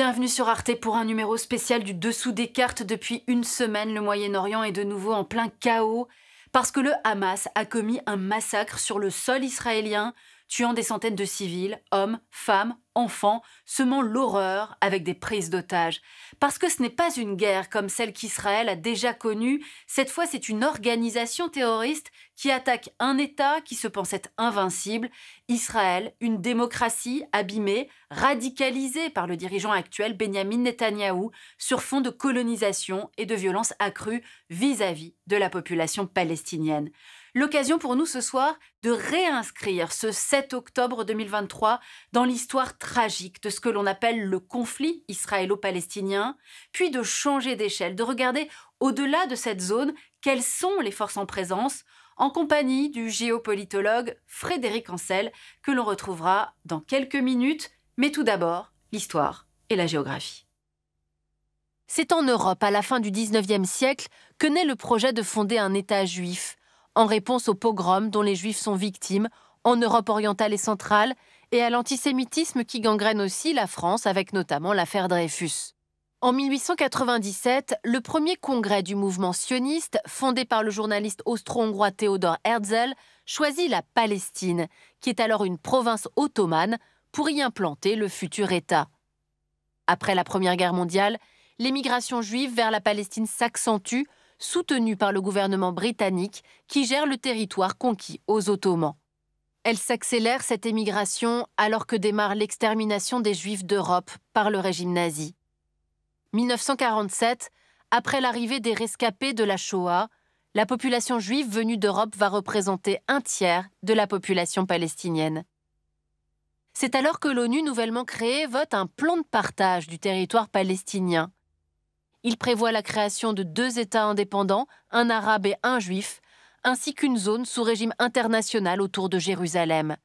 Bienvenue sur Arte pour un numéro spécial du Dessous des cartes. Depuis une semaine, le Moyen-Orient est de nouveau en plein chaos parce que le Hamas a commis un massacre sur le sol israélien, tuant des centaines de civils, hommes, femmes, enfants, semant l'horreur avec des prises d'otages. Parce que ce n'est pas une guerre comme celle qu'Israël a déjà connue, cette fois c'est une organisation terroriste qui attaque un État qui se pensait invincible, Israël, une démocratie abîmée, radicalisée par le dirigeant actuel Benjamin Netanyahou, sur fond de colonisation et de violence accrue vis-à-vis -vis de la population palestinienne. L'occasion pour nous ce soir de réinscrire ce 7 octobre 2023 dans l'histoire tragique de ce que l'on appelle le conflit israélo-palestinien, puis de changer d'échelle, de regarder au-delà de cette zone quelles sont les forces en présence, en compagnie du géopolitologue Frédéric Ancel, que l'on retrouvera dans quelques minutes, mais tout d'abord l'histoire et la géographie. C'est en Europe, à la fin du XIXe siècle, que naît le projet de fonder un État juif, en réponse aux pogroms dont les juifs sont victimes en Europe orientale et centrale et à l'antisémitisme qui gangrène aussi la France avec notamment l'affaire Dreyfus. En 1897, le premier congrès du mouvement sioniste, fondé par le journaliste austro-hongrois Theodor Herzl, choisit la Palestine, qui est alors une province ottomane, pour y implanter le futur État. Après la Première Guerre mondiale, l'émigration juive vers la Palestine s'accentue, soutenue par le gouvernement britannique qui gère le territoire conquis aux Ottomans. Elle s'accélère cette émigration alors que démarre l'extermination des Juifs d'Europe par le régime nazi. 1947, après l'arrivée des rescapés de la Shoah, la population juive venue d'Europe va représenter un tiers de la population palestinienne. C'est alors que l'ONU nouvellement créée vote un plan de partage du territoire palestinien. Il prévoit la création de deux États indépendants, un arabe et un juif, ainsi qu'une zone sous régime international autour de Jérusalem.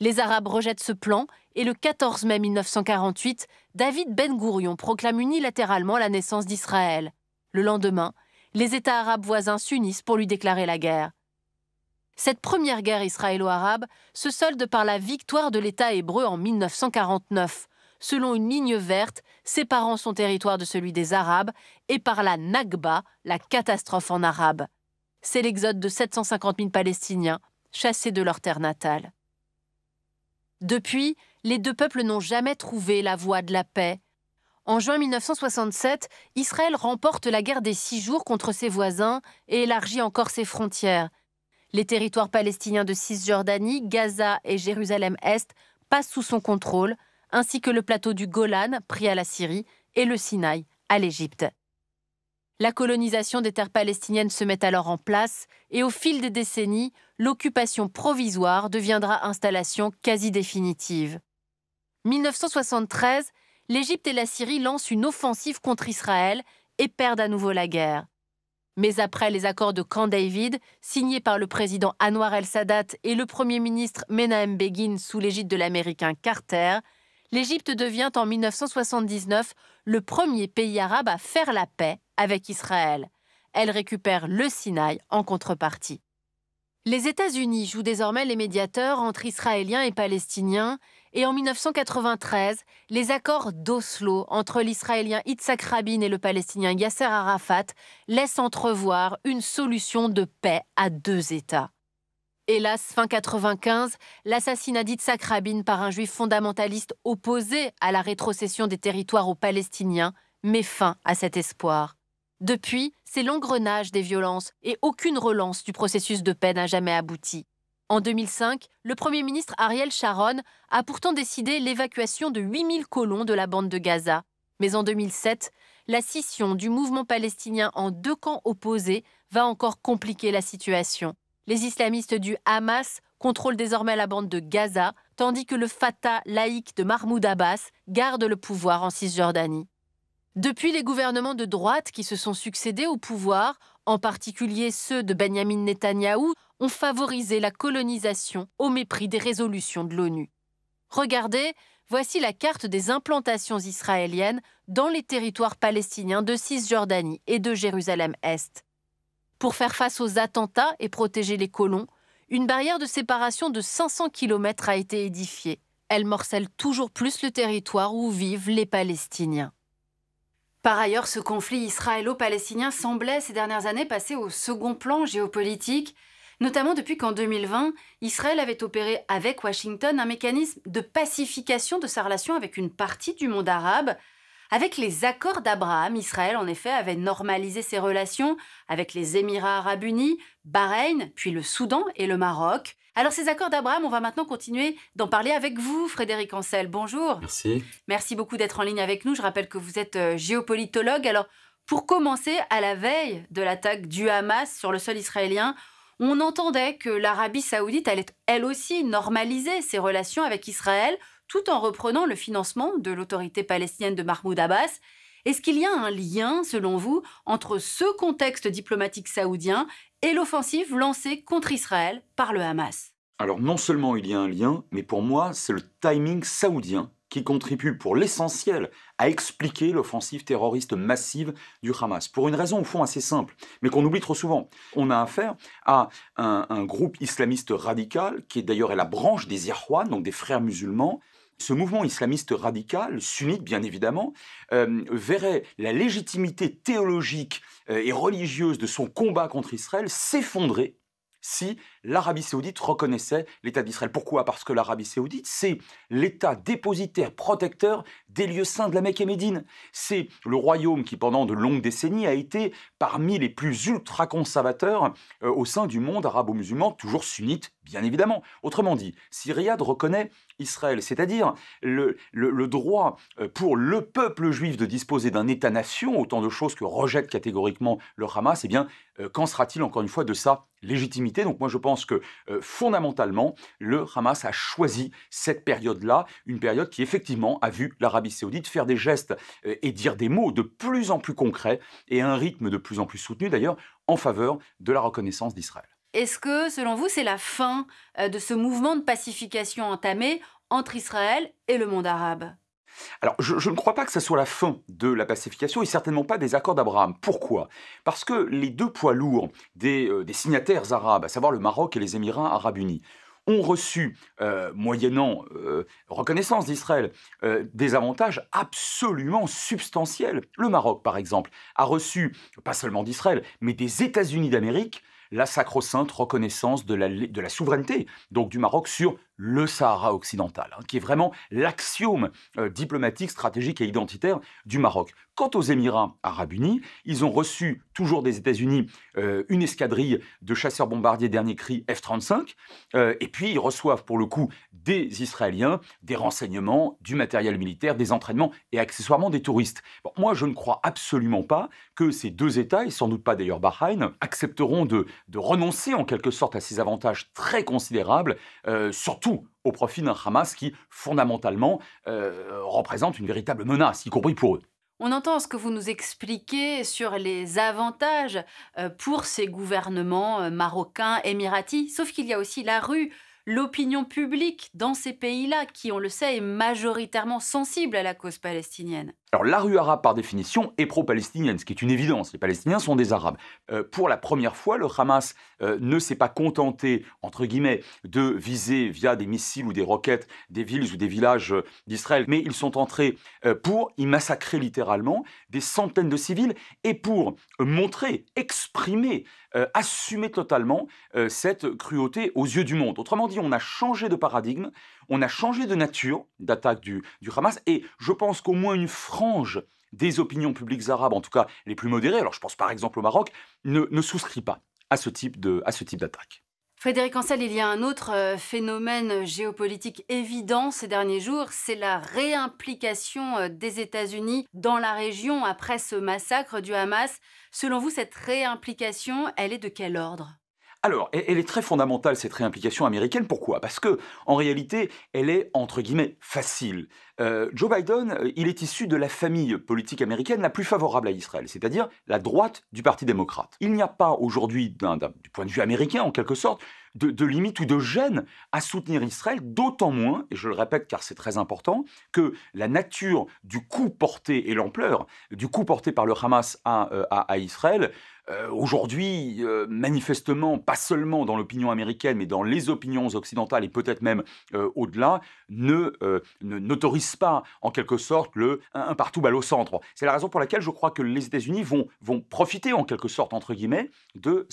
Les Arabes rejettent ce plan et le 14 mai 1948, David Ben Gourion proclame unilatéralement la naissance d'Israël. Le lendemain, les États arabes voisins s'unissent pour lui déclarer la guerre. Cette première guerre israélo-arabe se solde par la victoire de l'État hébreu en 1949, selon une ligne verte séparant son territoire de celui des Arabes, et par la Nagba, la catastrophe en arabe c'est l'exode de 750 000 Palestiniens chassés de leur terre natale. Depuis, les deux peuples n'ont jamais trouvé la voie de la paix. En juin 1967, Israël remporte la guerre des six jours contre ses voisins et élargit encore ses frontières. Les territoires palestiniens de Cisjordanie, Gaza et Jérusalem-Est passent sous son contrôle, ainsi que le plateau du Golan, pris à la Syrie, et le Sinaï, à l'Égypte. La colonisation des terres palestiniennes se met alors en place et au fil des décennies, l'occupation provisoire deviendra installation quasi définitive. 1973, l'Égypte et la Syrie lancent une offensive contre Israël et perdent à nouveau la guerre. Mais après les accords de Camp David, signés par le président Anwar el-Sadat et le premier ministre Menahem Begin sous l'égide de l'Américain Carter, l'Égypte devient en 1979 le premier pays arabe à faire la paix avec Israël. Elle récupère le Sinaï en contrepartie. Les États-Unis jouent désormais les médiateurs entre Israéliens et Palestiniens, et en 1993, les accords d'Oslo entre l'Israélien Yitzhak Rabin et le Palestinien Yasser Arafat laissent entrevoir une solution de paix à deux États. Hélas, fin 95, l'assassinat d'Itzak Rabin par un juif fondamentaliste opposé à la rétrocession des territoires aux Palestiniens met fin à cet espoir. Depuis, c'est l'engrenage des violences et aucune relance du processus de paix n'a jamais abouti. En 2005, le Premier ministre Ariel Sharon a pourtant décidé l'évacuation de 8000 colons de la bande de Gaza. Mais en 2007, la scission du mouvement palestinien en deux camps opposés va encore compliquer la situation. Les islamistes du Hamas contrôlent désormais la bande de Gaza, tandis que le Fatah laïque de Mahmoud Abbas garde le pouvoir en Cisjordanie. Depuis les gouvernements de droite qui se sont succédés au pouvoir, en particulier ceux de Benjamin Netanyahou, ont favorisé la colonisation au mépris des résolutions de l'ONU. Regardez, voici la carte des implantations israéliennes dans les territoires palestiniens de Cisjordanie et de Jérusalem-Est. Pour faire face aux attentats et protéger les colons, une barrière de séparation de 500 km a été édifiée. Elle morcelle toujours plus le territoire où vivent les Palestiniens. Par ailleurs, ce conflit israélo-palestinien semblait ces dernières années passer au second plan géopolitique, notamment depuis qu'en 2020, Israël avait opéré avec Washington un mécanisme de pacification de sa relation avec une partie du monde arabe, avec les accords d'Abraham, Israël en effet avait normalisé ses relations avec les Émirats arabes unis, Bahreïn, puis le Soudan et le Maroc. Alors ces accords d'Abraham, on va maintenant continuer d'en parler avec vous, Frédéric Ancel. Bonjour. Merci. Merci beaucoup d'être en ligne avec nous. Je rappelle que vous êtes euh, géopolitologue. Alors pour commencer, à la veille de l'attaque du Hamas sur le sol israélien, on entendait que l'Arabie saoudite allait elle aussi normaliser ses relations avec Israël tout en reprenant le financement de l'autorité palestinienne de Mahmoud Abbas. Est-ce qu'il y a un lien, selon vous, entre ce contexte diplomatique saoudien et l'offensive lancée contre Israël par le Hamas Alors non seulement il y a un lien, mais pour moi c'est le timing saoudien qui contribue pour l'essentiel à expliquer l'offensive terroriste massive du Hamas. Pour une raison au fond assez simple, mais qu'on oublie trop souvent. On a affaire à un, groupe islamiste radical, qui est d'ailleurs la branche des Irwan, donc des frères musulmans, ce mouvement islamiste radical, sunnite bien évidemment, euh, verrait la légitimité théologique euh, et religieuse de son combat contre Israël s'effondrer si l'Arabie saoudite reconnaissait l'État d'Israël. Pourquoi Parce que l'Arabie saoudite, c'est l'État dépositaire, protecteur des lieux saints de la Mecque et Médine. C'est le royaume qui, pendant de longues décennies, a été parmi les plus ultra-conservateurs euh, au sein du monde arabo-musulman, toujours sunnite, bien évidemment. Autrement dit, si Riyad reconnaît Israël, c'est-à-dire le, droit euh, pour le peuple juif de disposer d'un État-nation, autant de choses que rejette catégoriquement le Hamas, eh bien, euh, qu'en sera-t-il encore une fois de ça légitimité. Donc moi je pense que euh, fondamentalement, le Hamas a choisi cette période-là, une période qui effectivement a vu l'Arabie saoudite faire des gestes euh, et dire des mots de plus en plus concrets et à un rythme de plus en plus soutenu d'ailleurs en faveur de la reconnaissance d'Israël. Est-ce que selon vous c'est la fin euh, de ce mouvement de pacification entamé entre Israël et le monde arabe alors, je, ne crois pas que ce soit la fin de la pacification et certainement pas des accords d'Abraham. Pourquoi Parce que les deux poids lourds euh, des, signataires arabes, à savoir le Maroc et les Émirats arabes unis, ont reçu, euh, moyennant euh, reconnaissance d'Israël, des avantages absolument substantiels. Le Maroc, par exemple, a reçu, pas seulement d'Israël, mais des États-Unis d'Amérique, la sacro-sainte reconnaissance de la, souveraineté donc du Maroc sur le Sahara occidental, hein, qui est vraiment l'axiome euh, diplomatique, stratégique et identitaire du Maroc. Quant aux Émirats arabes unis, ils ont reçu toujours des États-Unis euh, une escadrille de chasseurs-bombardiers dernier cri F-35, euh, et puis ils reçoivent pour le coup des Israéliens, des renseignements, du matériel militaire, des entraînements et accessoirement des touristes. moi, je ne crois absolument pas que ces deux États, et sans doute pas d'ailleurs Bahreïn, accepteront de de renoncer en quelque sorte à ces avantages très considérables, euh, surtout au profit d'un Hamas qui, fondamentalement, euh, représente une véritable menace, y compris pour eux. On entend ce que vous nous expliquez sur les avantages euh, pour ces gouvernements marocains, émiratis, sauf qu'il y a aussi la rue, l'opinion publique dans ces pays-là qui, on le sait, est majoritairement sensible à la cause palestinienne. Alors la rue arabe, par définition, est pro-palestinienne, ce qui est une évidence. Les Palestiniens sont des Arabes. Euh, pour la première fois, le Hamas euh, ne s'est pas contenté, entre guillemets, de viser via des missiles ou des roquettes des villes ou des villages euh, d'Israël, mais ils sont entrés pour y massacrer littéralement des centaines de civils et pour montrer, exprimer, assumer totalement cette cruauté aux yeux du monde. Autrement dit, on a changé de paradigme, on a changé de nature d'attaque du, Hamas et je pense qu'au moins une frange des opinions publiques arabes, en tout cas les plus modérées, alors je pense par exemple au Maroc, ne, ne souscrit pas à ce type d'attaque. Frédéric Ansel, il y a un autre euh, phénomène géopolitique évident ces derniers jours, c'est la réimplication euh, des États-Unis dans la région après ce massacre du Hamas. Selon vous, cette réimplication, elle est de quel ordre alors, elle est très fondamentale, cette réimplication américaine. Pourquoi Parce que, en réalité, elle est, entre guillemets, facile. Euh, Joe Biden, euh, il est issu de la famille politique américaine la plus favorable à Israël, c'est-à-dire la droite du Parti démocrate. Il n'y a pas aujourd'hui, du point de vue américain en quelque sorte, de, limite ou de gêne à soutenir Israël, d'autant moins, et je le répète car c'est très important, que la nature du coup porté et l'ampleur du coup porté par le Hamas à euh, Israël euh, aujourd'hui, euh, manifestement, pas seulement dans l'opinion américaine, mais dans les opinions occidentales et peut-être même euh, au-delà, ne n'autorise pas en quelque sorte le un, partout balle au centre. C'est la raison pour laquelle je crois que les États-Unis vont, profiter en quelque sorte entre guillemets de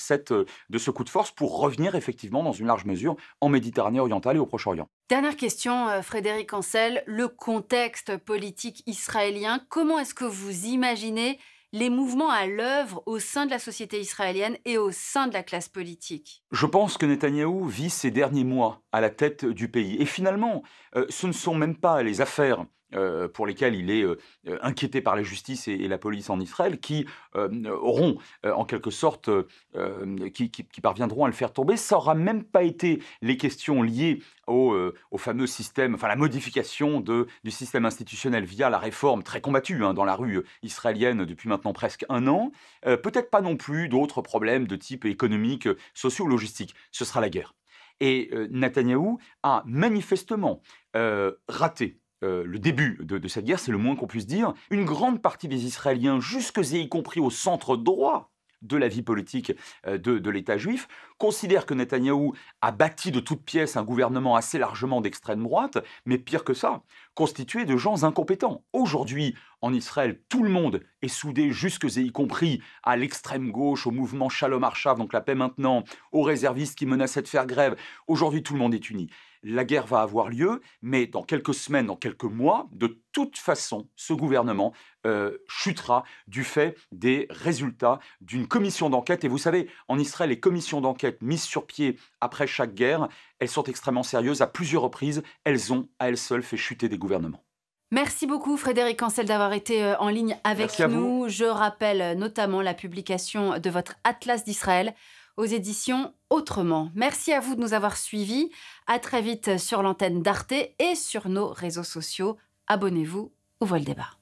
de ce coup de force pour revenir effectivement dans une large mesure en Méditerranée orientale et au Proche-Orient. Dernière question, Frédéric Ancel, le contexte politique israélien, comment est-ce que vous imaginez les mouvements à l'œuvre au sein de la société israélienne et au sein de la classe politique Je pense que Netanyahou vit ces derniers mois à la tête du pays. Et finalement, euh, ce ne sont même pas les affaires euh, pour lesquels il est euh, euh, inquiété par la justice et, la police en Israël, qui auront en quelque sorte, qui, parviendront à le faire tomber. Ça n'aura même pas été les questions liées au, fameux système, enfin la modification du système institutionnel via la réforme très combattue hein, dans la rue israélienne depuis maintenant presque un an. Peut-être pas non plus d'autres problèmes de type économique, socio logistique. Ce sera la guerre. Et Netanyahu Netanyahou a manifestement raté euh, le début de, cette guerre, c'est le moins qu'on puisse dire, une grande partie des Israéliens, jusque et y compris au centre droit de la vie politique euh, de, l'État juif, considèrent que Netanyahou a bâti de toutes pièces un gouvernement assez largement d'extrême droite, mais pire que ça, constitué de gens incompétents. Aujourd'hui, en Israël, tout le monde est soudé, jusque et y compris à l'extrême gauche, au mouvement Shalom Arshav, donc la paix maintenant, aux réservistes qui menaçaient de faire grève. Aujourd'hui, tout le monde est uni la guerre va avoir lieu, mais dans quelques semaines, dans quelques mois, de toute façon, ce gouvernement euh, chutera du fait des résultats d'une commission d'enquête. Et vous savez, en Israël, les commissions d'enquête mises sur pied après chaque guerre, elles sont extrêmement sérieuses. À plusieurs reprises, elles ont à elles seules fait chuter des gouvernements. Merci beaucoup Frédéric Ancel d'avoir été euh, en ligne avec nous. Je rappelle euh, notamment la publication de votre Atlas d'Israël aux éditions Autrement. Merci à vous de nous avoir suivis. À très vite sur l'antenne d'Arte et sur nos réseaux sociaux. Abonnez-vous, Ouvrez le débat.